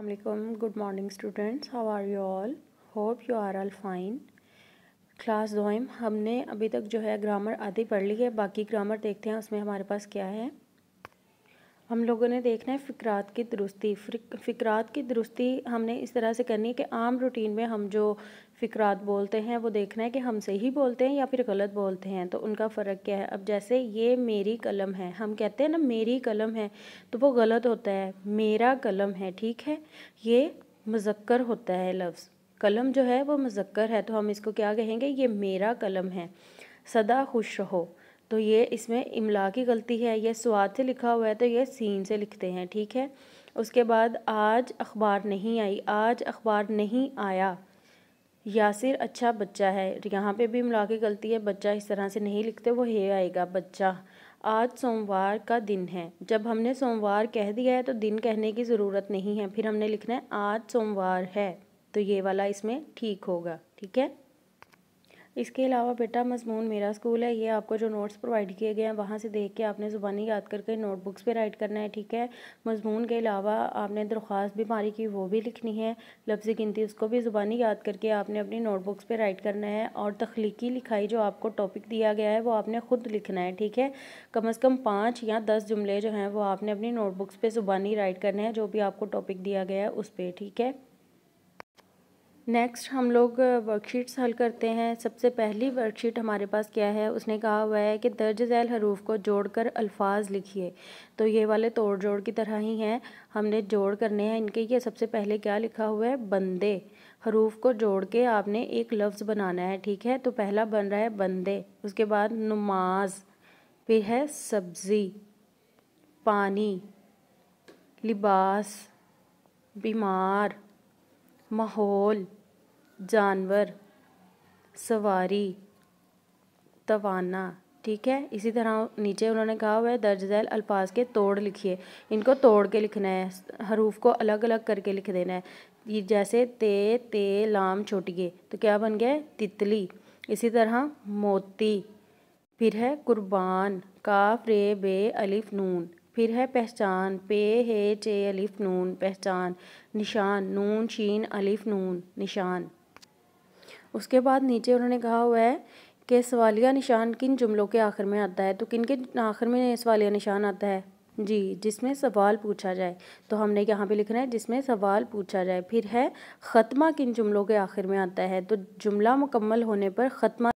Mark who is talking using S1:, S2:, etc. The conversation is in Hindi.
S1: अल्लाम good morning students how are you all hope you are all fine class दोम हमने अभी तक जो है ग्रामर आधी पढ़ ली है बाकी ग्रामर देखते हैं उसमें हमारे पास क्या है हम लोगों ने देखना है फ़िक्रात की दुरुस्ती फ़िक्रात की दुरुस्ती हमने इस तरह से करनी है कि आम रूटीन में हम जो फ़िक्रात बोलते हैं वो देखना है कि हम सही बोलते हैं या फिर गलत बोलते हैं तो उनका फ़र्क क्या है अब जैसे ये मेरी कलम है हम कहते हैं ना मेरी कलम है तो वो गलत होता है मेरा कलम है ठीक है ये मुजक्कर होता है लफ्ज़ कलम जो है वो मुजक्कर है तो हम इसको क्या कहेंगे ये मेरा कलम है सदा खुश रहो तो ये इसमें इमला की गलती है यह स्वाद से लिखा हुआ है तो ये सीन से लिखते हैं ठीक है उसके बाद आज अखबार नहीं आई आज अखबार नहीं आया यासिर अच्छा बच्चा है यहाँ पे भी इमला की गलती है बच्चा इस तरह से नहीं लिखते वो हे आएगा बच्चा आज सोमवार का दिन है जब हमने सोमवार कह दिया है तो दिन कहने की ज़रूरत नहीं है फिर हमने लिखना है आज सोमवार है तो ये वाला इसमें ठीक होगा ठीक है इसके अलावा बेटा मजमून मेरा स्कूल है ये आपको जो नोट्स प्रोवाइड किए गए हैं वहाँ से देख के आपने ज़ुबानी याद करके नोटबुक्स पे राइट करना है ठीक है मजमून के अलावा आपने दरख्वास्त बीमारी की वो भी लिखनी है लफ्ज़ गिनती उसको भी ज़ुबानी याद करके आपने अपनी नोटबुक्स पर राइट करना है और तख्लीकी लिखाई जो आपको टॉपिक दिया गया है वो आपने ख़ुद लिखना है ठीक है कम अज़ कम पाँच या दस जुमले जो हैं वो आपने अपनी नोटबुक्स पर ज़ुबानी राइट करना है जो भी आपको टॉपिक दिया गया है उस पर ठीक है नेक्स्ट हम लोग वर्कशीट्स हल करते हैं सबसे पहली वर्कशीट हमारे पास क्या है उसने कहा हुआ है कि दर्ज झैल हरूफ को जोड़कर अल्फाज लिखिए तो ये वाले तोड़ जोड़ की तरह ही हैं हमने जोड़ करने हैं इनके ये सबसे पहले क्या लिखा हुआ है बंदे हरूफ को जोड़ के आपने एक लफ्ज़ बनाना है ठीक है तो पहला बन रहा है बंदे उसके बाद नमाज फिर है सब्ज़ी पानी लिबास बीमार माहौल जानवर सवारी तवाना ठीक है इसी तरह नीचे उन्होंने कहा हुआ है दर्ज झैल अल्फाज के तोड़ लिखिए इनको तोड़ के लिखना है हरूफ को अलग अलग करके लिख देना है ये जैसे ते ते लाम छोटिए तो क्या बन गया तितली इसी तरह मोती फिर है कुर्बान काफ रे बे अलिफ नून फिर है पहचान पे हे चे अलिफ नून पहचान निशान नून शीन अलिफ नून निशान उसके बाद नीचे उन्होंने कहा हुआ है कि सवालिया निशान किन जुमलों के आखिर में आता है तो किन के आखिर में सवालिया निशान आता है जी जिसमें सवाल पूछा जाए तो हमने यहाँ पे लिखना है जिसमें सवाल पूछा जाए फिर है ख़त्मा किन जुमलों के आखिर में आता है तो जुमला मुकम्मल होने पर ख़त्मा